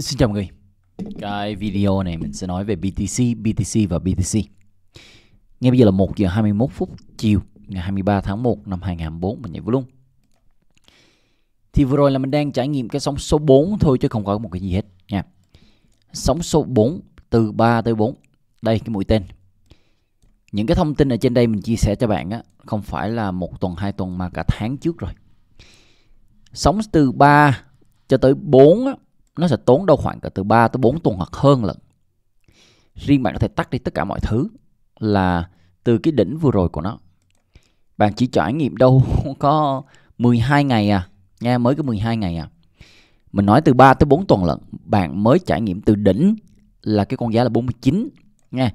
Xin chào mọi người Cái video này mình sẽ nói về BTC, BTC và BTC Ngay bây giờ là 1 giờ 21 phút chiều ngày 23 tháng 1 năm 2024 mình nhảy vô luôn Thì vừa rồi là mình đang trải nghiệm cái sóng số 4 thôi chứ không có một cái gì hết nha Sóng số 4 từ 3 tới 4 Đây cái mũi tên Những cái thông tin ở trên đây mình chia sẻ cho bạn á Không phải là một tuần, hai tuần mà cả tháng trước rồi Sóng từ 3 cho tới 4 á nó sẽ tốn đâu khoảng cả từ 3 tới 4 tuần hoặc hơn lận riêng bạn có thể tắt đi tất cả mọi thứ là từ cái đỉnh vừa rồi của nó bạn chỉ trải nghiệm đâu có 12 ngày à nha mới có 12 ngày à mình nói từ 3 tới 4 tuần lận bạn mới trải nghiệm từ đỉnh là cái con giá là 49 nha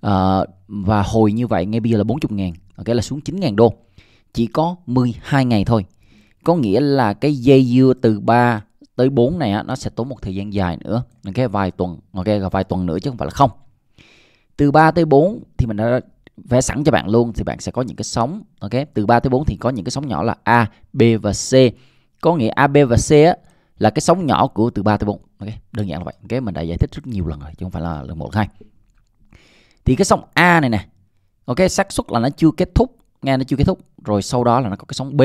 à, và hồi như vậy ngay bây giờ là 40 ngàn ok là xuống 9 ngàn đô chỉ có 12 ngày thôi có nghĩa là cái dây dưa từ 3 tới 4 này á, nó sẽ tốn một thời gian dài nữa ok vài tuần ok vài tuần nữa chứ không phải là không từ 3 tới 4 thì mình đã vẽ sẵn cho bạn luôn thì bạn sẽ có những cái sóng ok từ 3 tới 4 thì có những cái sóng nhỏ là A B và C có nghĩa A B và C á, là cái sóng nhỏ của từ 3 tới 4 ok đơn giản là vậy ok mình đã giải thích rất nhiều lần rồi chứ không phải là lần một 2 thì cái sóng A này nè ok xác suất là nó chưa kết thúc nghe nó chưa kết thúc rồi sau đó là nó có cái sóng B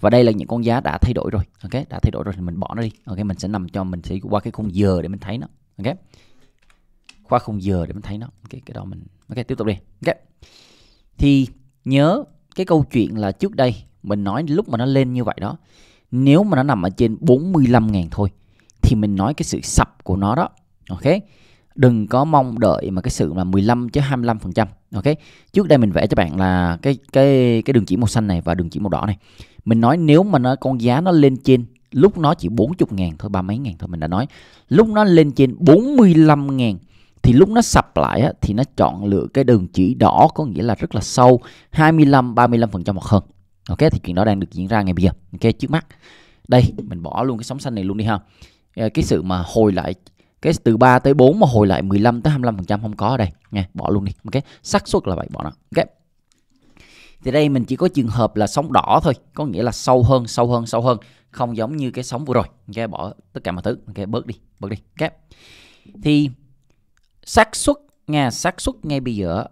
và đây là những con giá đã thay đổi rồi ok đã thay đổi rồi thì mình bỏ nó đi ok mình sẽ nằm cho mình sẽ qua cái khung giờ để mình thấy nó ok qua khung giờ để mình thấy nó ok cái đó mình ok tiếp tục đi ok thì nhớ cái câu chuyện là trước đây mình nói lúc mà nó lên như vậy đó nếu mà nó nằm ở trên 45.000 thôi thì mình nói cái sự sập của nó đó ok đừng có mong đợi mà cái sự mà 15 chứ 25 phần trăm ok trước đây mình vẽ cho bạn là cái cái cái đường chỉ màu xanh này và đường chỉ màu đỏ này mình nói nếu mà nó con giá nó lên trên lúc nó chỉ 40 ngàn thôi ba mấy ngàn thôi mình đã nói lúc nó lên trên 45 ngàn thì lúc nó sập lại thì nó chọn lựa cái đường chỉ đỏ có nghĩa là rất là sâu 25 35% hoặc hơn. Ok thì chuyện đó đang được diễn ra ngày bây giờ. Ok trước mắt. Đây, mình bỏ luôn cái sóng xanh này luôn đi ha. Ờ, cái sự mà hồi lại cái từ 3 tới 4 mà hồi lại 15 tới 25% không có ở đây nha, bỏ luôn đi. Ok, xác suất là vậy bỏ nó. Ok thì đây mình chỉ có trường hợp là sóng đỏ thôi có nghĩa là sâu hơn sâu hơn sâu hơn không giống như cái sóng vừa rồi ok bỏ tất cả mọi thứ ok bớt đi bớt đi ok thì xác suất nha xác suất ngay bây giờ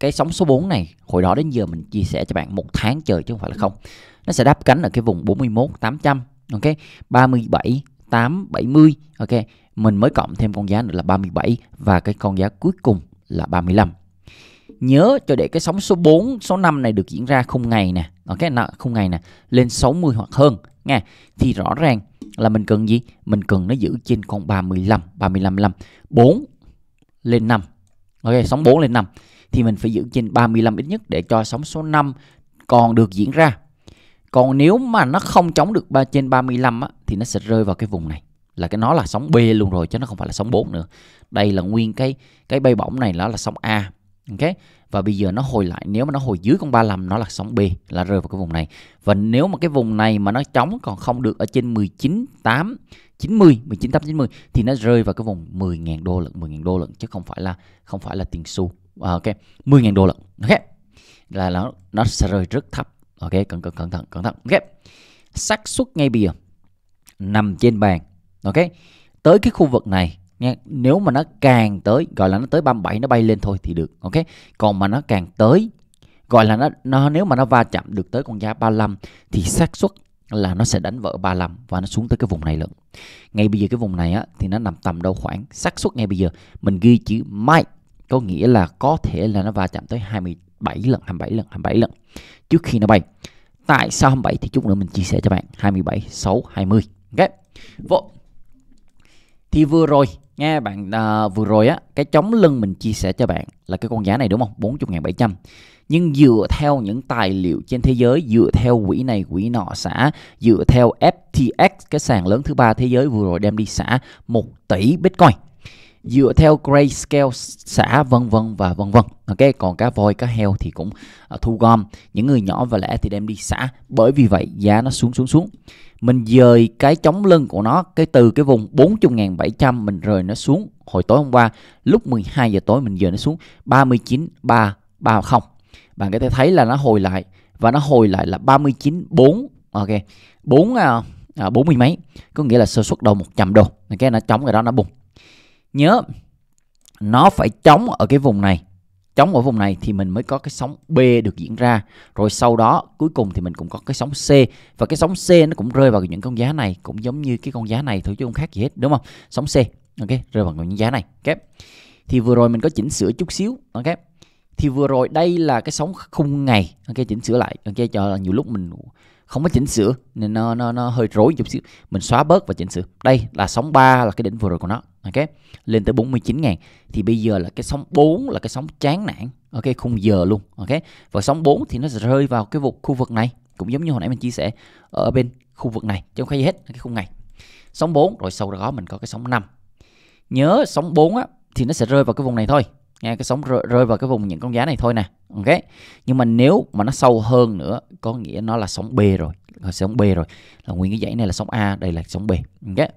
cái sóng số 4 này hồi đó đến giờ mình chia sẻ cho bạn một tháng trời chứ không phải là không nó sẽ đáp cánh ở cái vùng 41 800 ok 37 870 ok mình mới cộng thêm con giá nữa là 37 và cái con giá cuối cùng là 35 nhớ cho để cái sóng số 4, số 5 này được diễn ra không ngày nè, ok nào không ngày nè, lên 60 hoặc hơn nha. Thì rõ ràng là mình cần gì? Mình cần nó giữ trên con 35, 35 5, 4 lên 5. Ok, sóng 4 lên 5 thì mình phải giữ trên 35 ít nhất để cho sóng số 5 còn được diễn ra. Còn nếu mà nó không chống được ba trên 35 á, thì nó sẽ rơi vào cái vùng này là cái nó là sóng B luôn rồi chứ nó không phải là sóng 4 nữa. Đây là nguyên cái cái bay bổng này nó là sóng A ok và bây giờ nó hồi lại nếu mà nó hồi dưới con 35 nó là sóng B là rơi vào cái vùng này và nếu mà cái vùng này mà nó chống còn không được ở trên 19 8 90 19 8 90 thì nó rơi vào cái vùng 10.000 đô lận 10.000 đô lận chứ không phải là không phải là tiền xu à, ok 10.000 đô lận ok là nó nó sẽ rơi rất thấp ok cẩn cẩn cẩn thận cẩn thận ok xác suất ngay bây giờ nằm trên bàn ok tới cái khu vực này nghe nếu mà nó càng tới gọi là nó tới 37 nó bay lên thôi thì được ok còn mà nó càng tới gọi là nó, nó nếu mà nó va chạm được tới con giá 35 thì xác suất là nó sẽ đánh vỡ 35 và nó xuống tới cái vùng này lận. Ngay bây giờ cái vùng này á thì nó nằm tầm đâu khoảng xác suất ngay bây giờ mình ghi chữ may có nghĩa là có thể là nó va chạm tới 27 lần, 27 lần, 27 lần trước khi nó bay. Tại sao 27 thì chút nữa mình chia sẻ cho bạn 27 6 20. Ok. Vô. Thì vừa rồi nghe bạn à, vừa rồi á cái chống lưng mình chia sẻ cho bạn là cái con giá này đúng không 40.700 nhưng dựa theo những tài liệu trên thế giới dựa theo quỹ này quỹ nọ xả dựa theo FTX cái sàn lớn thứ ba thế giới vừa rồi đem đi xả 1 tỷ Bitcoin dựa theo grayscale xã vân vân và vân vân ok còn cá voi cá heo thì cũng à, thu gom những người nhỏ và lẻ thì đem đi xã bởi vì vậy giá nó xuống xuống xuống mình dời cái chống lưng của nó cái từ cái vùng 40.700 mình rời nó xuống hồi tối hôm qua lúc 12 giờ tối mình dời nó xuống 39.330 bạn có thể thấy là nó hồi lại và nó hồi lại là 39.4 ok 4 à, à, 40 mấy có nghĩa là sơ suất đầu 100 đô cái nó chống cái đó nó bùng nhớ nó phải chống ở cái vùng này chống ở vùng này thì mình mới có cái sóng B được diễn ra rồi sau đó cuối cùng thì mình cũng có cái sóng C và cái sóng C nó cũng rơi vào những con giá này cũng giống như cái con giá này thôi chứ không khác gì hết đúng không sóng C ok rơi vào những giá này kép thì vừa rồi mình có chỉnh sửa chút xíu ok thì vừa rồi đây là cái sóng khung ngày ok chỉnh sửa lại ok cho là nhiều lúc mình không có chỉnh sửa nên nó nó nó hơi rối chút xíu mình xóa bớt và chỉnh sửa đây là sóng 3 là cái đỉnh vừa rồi của nó ok lên tới 49 ngàn thì bây giờ là cái sóng 4 là cái sóng chán nản ok khung giờ luôn ok và sóng 4 thì nó sẽ rơi vào cái vực khu vực này cũng giống như hồi nãy mình chia sẻ ở bên khu vực này trong không gì hết cái khung này sóng 4 rồi sau đó mình có cái sóng 5 nhớ sóng 4 á thì nó sẽ rơi vào cái vùng này thôi nghe cái sóng rơi, rơi vào cái vùng những con giá này thôi nè ok nhưng mà nếu mà nó sâu hơn nữa có nghĩa nó là sóng b rồi sóng b rồi là nguyên cái dãy này là sóng a đây là sóng b ok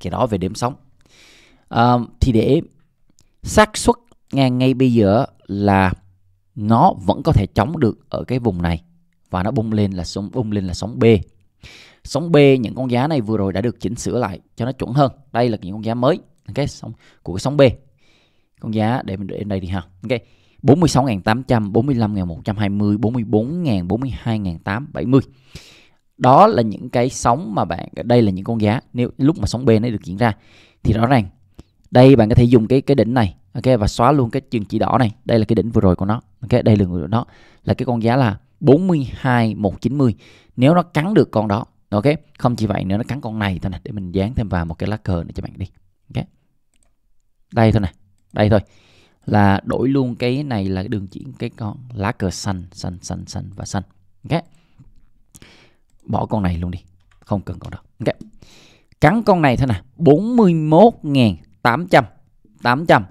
cái đó về điểm sóng à, thì để xác suất ngay ngay bây giờ là nó vẫn có thể chống được ở cái vùng này và nó bung lên là sóng bung lên là sóng B. Sóng B những con giá này vừa rồi đã được chỉnh sửa lại cho nó chuẩn hơn. Đây là những con giá mới, ok, sóng của cái sóng B. Con giá để mình để đây đi ha. Ok. 46.800, 45.120, 44.000, 42.870. Đó là những cái sóng mà bạn đây là những con giá nếu lúc mà sóng B nó được diễn ra thì rõ ràng đây bạn có thể dùng cái cái đỉnh này ok và xóa luôn cái chương chỉ đỏ này đây là cái đỉnh vừa rồi của nó ok đây là người của nó là cái con giá là 42190 nếu nó cắn được con đó ok không chỉ vậy nữa nó cắn con này thôi nè để mình dán thêm vào một cái lá cờ nữa cho bạn đi ok đây thôi nè đây thôi là đổi luôn cái này là đường chỉ cái con lá cờ xanh xanh xanh xanh và xanh ok bỏ con này luôn đi không cần con đó ok cắn con này thôi nè 41.000 800 800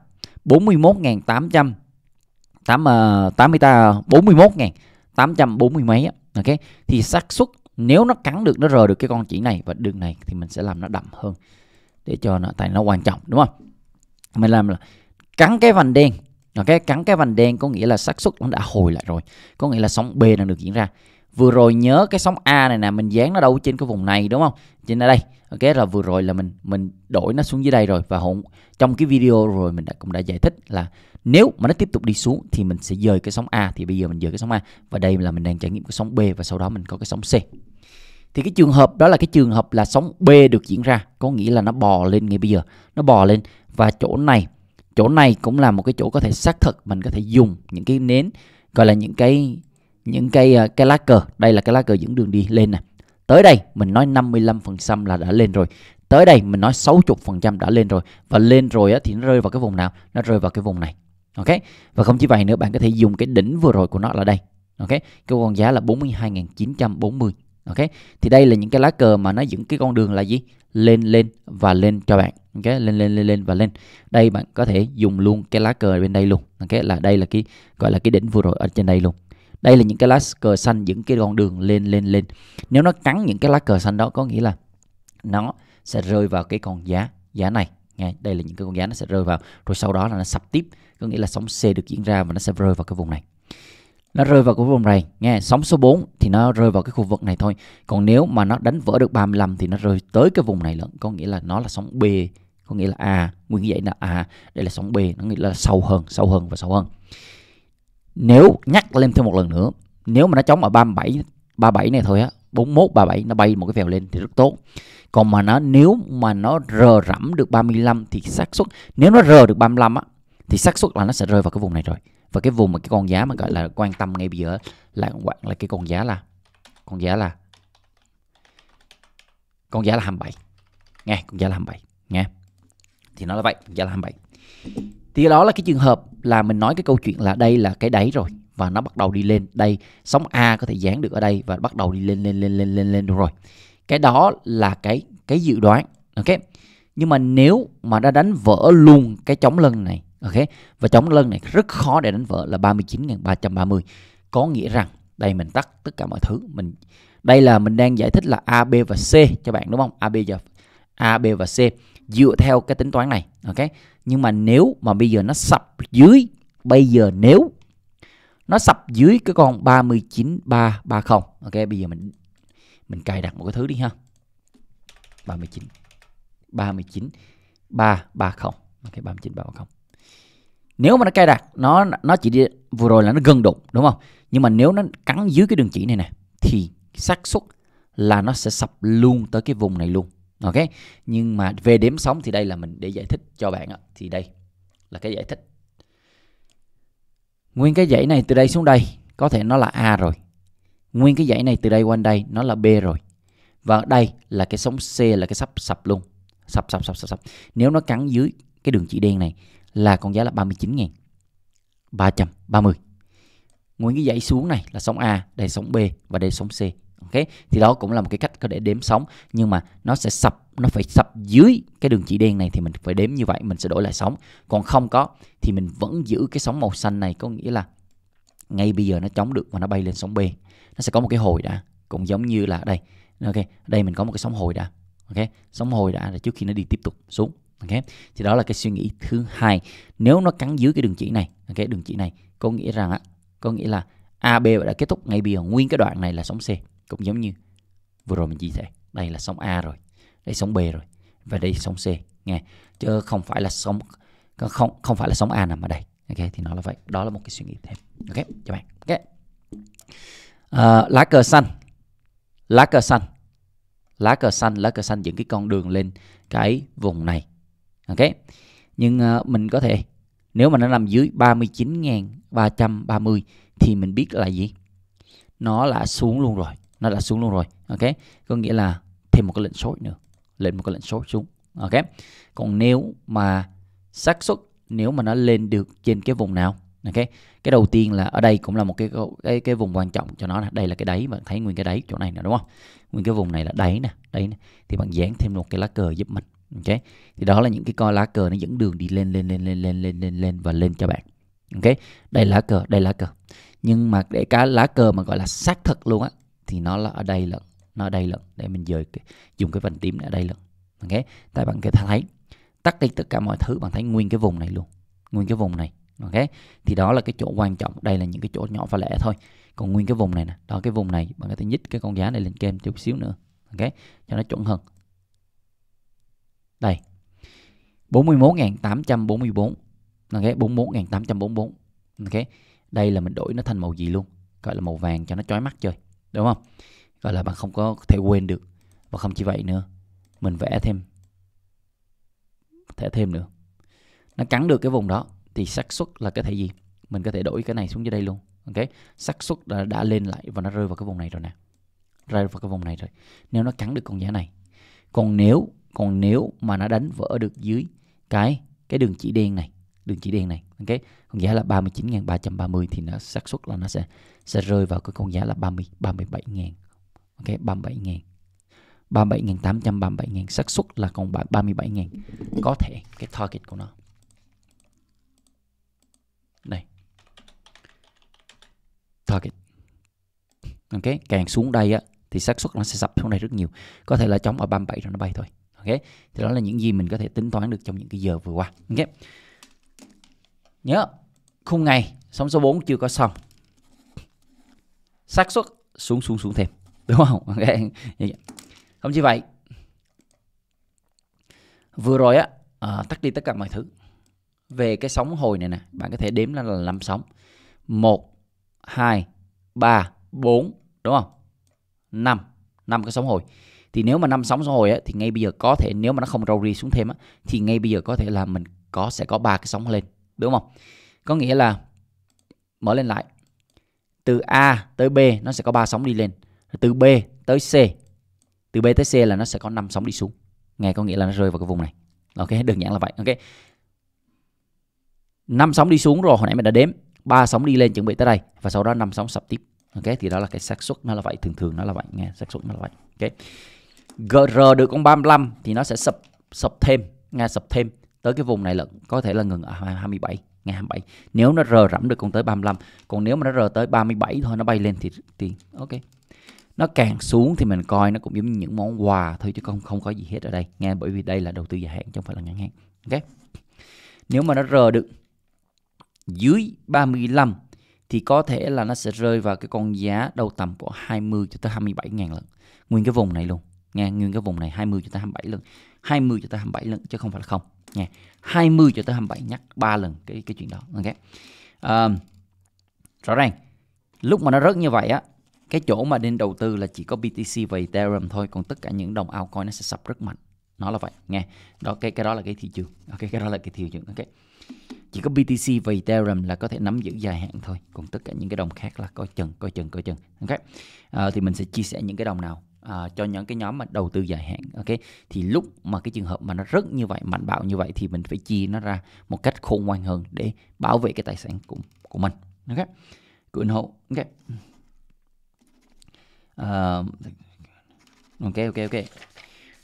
41.800 8 80 ta 41.840 mấy ok thì xác suất nếu nó cắn được nó rờ được cái con chỉ này và đường này thì mình sẽ làm nó đậm hơn để cho nó tại nó quan trọng đúng không mình làm là cắn cái vành đen ok cắn cái vành đen có nghĩa là xác suất nó đã hồi lại rồi có nghĩa là sóng b đang được diễn ra vừa rồi nhớ cái sóng a này nè mình dán nó đâu trên cái vùng này đúng không trên ở đây cái là vừa rồi là mình mình đổi nó xuống dưới đây rồi và hỗn trong cái video rồi mình đã cũng đã giải thích là nếu mà nó tiếp tục đi xuống thì mình sẽ dời cái sóng A thì bây giờ mình dời cái sóng A và đây là mình đang trải nghiệm cái sóng B và sau đó mình có cái sóng C thì cái trường hợp đó là cái trường hợp là sóng B được diễn ra có nghĩa là nó bò lên ngay bây giờ nó bò lên và chỗ này chỗ này cũng là một cái chỗ có thể xác thực mình có thể dùng những cái nến gọi là những cái những cái ờ, cái lá cờ đây là cái lá cờ dẫn đường đi lên này Tới đây mình nói 55% là đã lên rồi. Tới đây mình nói 60% đã lên rồi và lên rồi á, thì nó rơi vào cái vùng nào? Nó rơi vào cái vùng này. Ok? Và không chỉ vậy nữa, bạn có thể dùng cái đỉnh vừa rồi của nó là đây. Ok? Cái con giá là 42.940. Ok? Thì đây là những cái lá cờ mà nó dẫn cái con đường là gì? Lên lên và lên cho bạn. Ok? Lên lên lên lên và lên. Đây bạn có thể dùng luôn cái lá cờ bên đây luôn. Ok? Là đây là cái gọi là cái đỉnh vừa rồi ở trên đây luôn đây là những cái lá cờ xanh những cái con đường lên lên lên nếu nó cắn những cái lá cờ xanh đó có nghĩa là nó sẽ rơi vào cái con giá giá này nghe đây là những cái con giá nó sẽ rơi vào rồi sau đó là nó sập tiếp có nghĩa là sóng C được diễn ra và nó sẽ rơi vào cái vùng này nó rơi vào cái vùng này nghe sóng số 4 thì nó rơi vào cái khu vực này thôi còn nếu mà nó đánh vỡ được 35 thì nó rơi tới cái vùng này lận có nghĩa là nó là sóng B có nghĩa là A nguyên như vậy là A đây là sóng B nó nghĩa là sâu hơn sâu hơn và sâu hơn nếu nhắc lên thêm một lần nữa nếu mà nó chống ở 37 37 này thôi á 41 37 nó bay một cái vèo lên thì rất tốt còn mà nó nếu mà nó rờ rẫm được 35 thì xác suất nếu nó rờ được 35 á thì xác suất là nó sẽ rơi vào cái vùng này rồi và cái vùng mà cái con giá mà gọi là quan tâm ngay bây giờ là bạn là cái con giá là con giá là con giá là 27 nghe con giá là 27 nghe thì nó là vậy giá là 27 thì đó là cái trường hợp là mình nói cái câu chuyện là đây là cái đáy rồi và nó bắt đầu đi lên đây sóng A có thể dán được ở đây và bắt đầu đi lên lên lên lên lên lên được rồi cái đó là cái cái dự đoán ok nhưng mà nếu mà đã đánh vỡ luôn cái chống lân này ok và chống lân này rất khó để đánh vỡ là 39.330 có nghĩa rằng đây mình tắt tất cả mọi thứ mình đây là mình đang giải thích là A B và C cho bạn đúng không A B giờ A B và C dựa theo cái tính toán này ok nhưng mà nếu mà bây giờ nó sập dưới bây giờ nếu nó sập dưới cái con 39330 ok bây giờ mình mình cài đặt một cái thứ đi ha 39 39 330 ok 39 330 nếu mà nó cài đặt nó nó chỉ đi vừa rồi là nó gần đụng đúng không nhưng mà nếu nó cắn dưới cái đường chỉ này nè thì xác suất là nó sẽ sập luôn tới cái vùng này luôn ok nhưng mà về đếm sóng thì đây là mình để giải thích cho bạn thì đây là cái giải thích nguyên cái dãy này từ đây xuống đây có thể nó là a rồi nguyên cái dãy này từ đây qua đây nó là b rồi và đây là cái sóng c là cái sắp sập luôn sập sập sập sập sập nếu nó cắn dưới cái đường chỉ đen này là con giá là 39.000 330 nguyên cái dãy xuống này là sóng A đây là sóng B và đây là sóng C ok thì đó cũng là một cái cách có để đếm sóng nhưng mà nó sẽ sập nó phải sập dưới cái đường chỉ đen này thì mình phải đếm như vậy mình sẽ đổi lại sóng còn không có thì mình vẫn giữ cái sóng màu xanh này có nghĩa là ngay bây giờ nó chống được và nó bay lên sóng B nó sẽ có một cái hồi đã cũng giống như là đây ok đây mình có một cái sóng hồi đã ok sóng hồi đã là trước khi nó đi tiếp tục xuống ok thì đó là cái suy nghĩ thứ hai nếu nó cắn dưới cái đường chỉ này ok đường chỉ này có nghĩa rằng á có nghĩa là AB đã kết thúc ngay bây giờ nguyên cái đoạn này là sóng C cũng giống như vừa rồi mình chia sẻ đây là sóng A rồi đây sóng B rồi và đây sóng C nghe chứ không phải là sóng không không phải là sóng A nằm ở đây ok thì nó là vậy đó là một cái suy nghĩ thêm ok cho bạn ok à, lá cờ xanh lá cờ xanh lá cờ xanh lá cờ xanh những cái con đường lên cái vùng này ok nhưng uh, mình có thể nếu mà nó nằm dưới 39.330 thì mình biết là gì nó là xuống luôn rồi nó đã xuống luôn rồi ok có nghĩa là thêm một cái lệnh số nữa lên một cái lệnh số xuống ok còn nếu mà xác suất nếu mà nó lên được trên cái vùng nào ok cái đầu tiên là ở đây cũng là một cái cái cái vùng quan trọng cho nó là đây là cái đáy bạn thấy nguyên cái đáy chỗ này nè đúng không nguyên cái vùng này là đáy nè đây nè thì bạn dán thêm một cái lá cờ giúp mình ok thì đó là những cái co lá cờ nó dẫn đường đi lên lên lên lên lên lên lên lên và lên cho bạn ok đây lá cờ đây lá cờ nhưng mà để cá lá cờ mà gọi là xác thực luôn á thì nó là ở đây lận nó ở đây lận để mình dời dùng cái vành tím ở đây lận ok tại bạn có thể thấy tắt đi tất cả mọi thứ bạn thấy nguyên cái vùng này luôn nguyên cái vùng này ok thì đó là cái chỗ quan trọng đây là những cái chỗ nhỏ và lẻ thôi còn nguyên cái vùng này nè đó cái vùng này bạn có thể nhích cái con giá này lên kem chút xíu nữa ok cho nó chuẩn hơn đây 41.844 ok 41.844 ok đây là mình đổi nó thành màu gì luôn gọi là màu vàng cho nó chói mắt chơi đúng không gọi là bạn không có thể quên được và không chỉ vậy nữa mình vẽ thêm thể thêm nữa nó cắn được cái vùng đó thì xác suất là cái thể gì mình có thể đổi cái này xuống dưới đây luôn ok xác suất đã, đã lên lại và nó rơi vào cái vùng này rồi nè rơi vào cái vùng này rồi nếu nó cắn được con giá này còn nếu còn nếu mà nó đánh vỡ được dưới cái cái đường chỉ đen này đường chỉ đen này ok con giá là 39.330 thì nó xác suất là nó sẽ sẽ rơi vào cái con giá là 30 37.000 ok 37.000 37.800 37.000 xác suất là còn 37.000 có thể cái target của nó này, target ok càng xuống đây á thì xác suất nó sẽ sập xuống đây rất nhiều có thể là chống ở 37 rồi nó bay thôi ok thì đó là những gì mình có thể tính toán được trong những cái giờ vừa qua ok Nhớ, khung ngày sóng số 4 chưa có xong. xác suất xuống xuống xuống thêm, đúng không? Okay. Không chỉ vậy. Vừa rồi á à, tắt đi tất cả mọi thứ. Về cái sóng hồi này nè, bạn có thể đếm là là 5 sóng. 1 2 3 4 đúng không? 5, năm cái sóng hồi thì nếu mà năm sóng xã hội á, thì ngay bây giờ có thể nếu mà nó không rầu xuống thêm á, thì ngay bây giờ có thể là mình có sẽ có ba cái sóng lên đúng không có nghĩa là mở lên lại từ A tới B nó sẽ có 3 sóng đi lên từ B tới C từ B tới C là nó sẽ có 5 sóng đi xuống nghe có nghĩa là nó rơi vào cái vùng này ok đơn giản là vậy ok 5 sóng đi xuống rồi hồi nãy mình đã đếm ba sóng đi lên chuẩn bị tới đây và sau đó 5 sóng sập tiếp ok thì đó là cái xác suất nó là vậy thường thường nó là vậy nghe xác suất nó là vậy ok GR được con 35 thì nó sẽ sập sập thêm nghe sập thêm tới cái vùng này là có thể là ngừng ở 27 ngày 27 nếu nó rờ rẫm được còn tới 35 còn nếu mà nó rờ tới 37 thôi nó bay lên thì tiền ok nó càng xuống thì mình coi nó cũng giống như những món quà thôi chứ không không có gì hết ở đây nghe bởi vì đây là đầu tư dài hạn chứ không phải là ngắn hạn ok nếu mà nó rờ được dưới 35 thì có thể là nó sẽ rơi vào cái con giá đầu tầm của 20 cho tới 27 ngàn lần nguyên cái vùng này luôn nghe nguyên cái vùng này 20 cho tới 27 lần 20 cho tới 27 lần chứ không phải là không nha. 20 cho tới 27 nhắc 3 lần cái cái chuyện đó. Ok. À, rõ ràng lúc mà nó rớt như vậy á cái chỗ mà nên đầu tư là chỉ có BTC và Ethereum thôi còn tất cả những đồng altcoin nó sẽ sập rất mạnh nó là vậy nghe đó cái cái đó là cái thị trường ok cái đó là cái thị trường ok chỉ có BTC và Ethereum là có thể nắm giữ dài hạn thôi còn tất cả những cái đồng khác là coi chừng coi chừng coi chừng ok à, thì mình sẽ chia sẻ những cái đồng nào uh, cho những cái nhóm mà đầu tư dài hạn ok thì lúc mà cái trường hợp mà nó rất như vậy mạnh bạo như vậy thì mình phải chia nó ra một cách khôn ngoan hơn để bảo vệ cái tài sản của của mình ok của ủng hộ ok uh, ok ok ok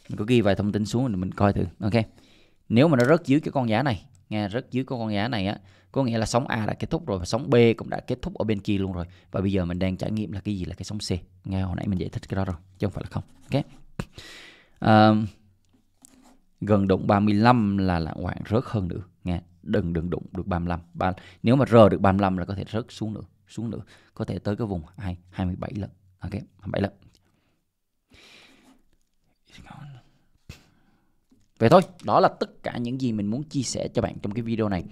mình có ghi vài thông tin xuống để mình coi thử ok nếu mà nó rớt dưới cái con giá này nghe rất dưới con con giá này á có nghĩa là sóng A đã kết thúc rồi và sóng B cũng đã kết thúc ở bên kia luôn rồi và bây giờ mình đang trải nghiệm là cái gì là cái sóng C nghe hồi nãy mình giải thích cái đó rồi chứ không phải là không ok um, gần đụng 35 là lạng hoạn rớt hơn nữa nghe đừng đừng đụng được 35 ba, nếu mà R được 35 là có thể rớt xuống nữa xuống nữa có thể tới cái vùng 2, 27 lần ok 27 lần Vậy thôi, đó là tất cả những gì mình muốn chia sẻ cho bạn trong cái video này.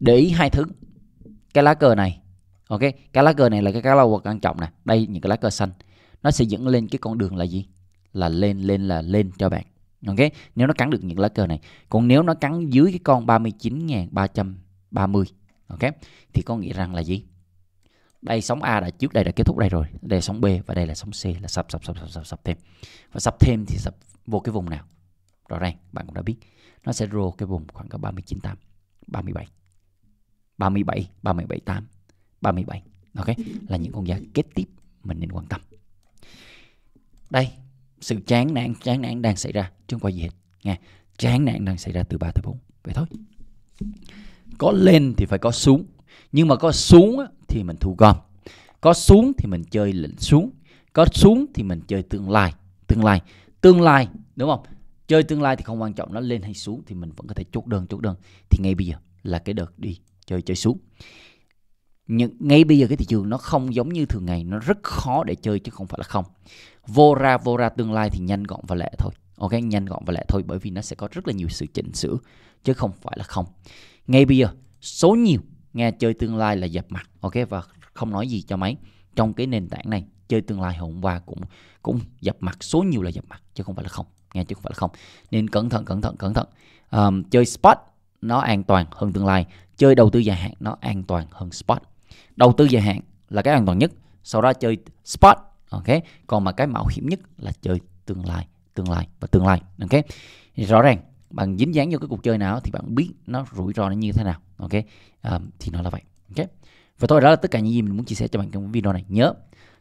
Để ý hai thứ. Cái lá cờ này, ok, cái lá cờ này là cái cá lau quan trọng nè. Đây những cái lá cờ xanh. Nó sẽ dẫn lên cái con đường là gì? Là lên lên là lên cho bạn. Ok, nếu nó cắn được những lá cờ này. Còn nếu nó cắn dưới cái con 39.330 ok thì có nghĩa rằng là gì đây sóng A đã trước đây đã kết thúc đây rồi đây là sóng B và đây là sóng C là sập sập sập sập sập, sập thêm và sập thêm thì sập vô cái vùng nào rõ ràng bạn cũng đã biết nó sẽ rô cái vùng khoảng có 39 8 37 37 37 8 37 ok là những con giá kế tiếp mình nên quan tâm đây sự chán nản chán nản đang xảy ra chứ không gì hết nha chán nản đang xảy ra từ 3 tới 4 vậy thôi có lên thì phải có xuống nhưng mà có xuống thì mình thu gom có xuống thì mình chơi lệnh xuống có xuống thì mình chơi tương lai tương lai tương lai đúng không chơi tương lai thì không quan trọng nó lên hay xuống thì mình vẫn có thể chốt đơn chốt đơn thì ngay bây giờ là cái đợt đi chơi chơi xuống nhưng ngay bây giờ cái thị trường nó không giống như thường ngày nó rất khó để chơi chứ không phải là không vô ra vô ra tương lai thì nhanh gọn và lẹ thôi ok nhanh gọn và lẹ thôi bởi vì nó sẽ có rất là nhiều sự chỉnh sửa chứ không phải là không ngay bây giờ số nhiều nghe chơi tương lai là dập mặt ok và không nói gì cho máy trong cái nền tảng này chơi tương lai hôm qua cũng cũng dập mặt số nhiều là dập mặt chứ không phải là không nha chứ không phải là không nên cẩn thận cẩn thận cẩn thận um, chơi spot nó an toàn hơn tương lai chơi đầu tư dài hạn nó an toàn hơn spot đầu tư dài hạn là cái an toàn nhất sau đó chơi spot ok còn mà cái mạo hiểm nhất là chơi tương lai tương lai và tương lai ok rõ ràng bạn dính dáng vô cái cuộc chơi nào thì bạn biết nó rủi ro nó như thế nào ok um, thì nó là vậy ok và thôi đó là tất cả những gì mình muốn chia sẻ cho bạn trong video này nhớ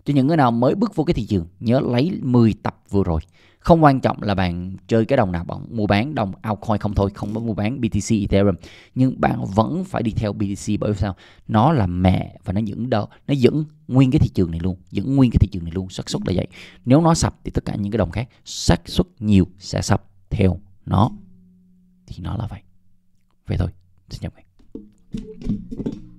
cho những người nào mới bước vô cái thị trường nhớ lấy 10 tập vừa rồi không quan trọng là bạn chơi cái đồng nào bạn mua bán đồng altcoin không thôi không có mua bán BTC Ethereum nhưng bạn vẫn phải đi theo BTC bởi vì sao nó là mẹ và nó dẫn đâu nó dẫn nguyên cái thị trường này luôn dẫn nguyên cái thị trường này luôn xác suất là vậy nếu nó sập thì tất cả những cái đồng khác xác suất nhiều sẽ sập theo nó thì nó là vậy vậy thôi xin chào mọi người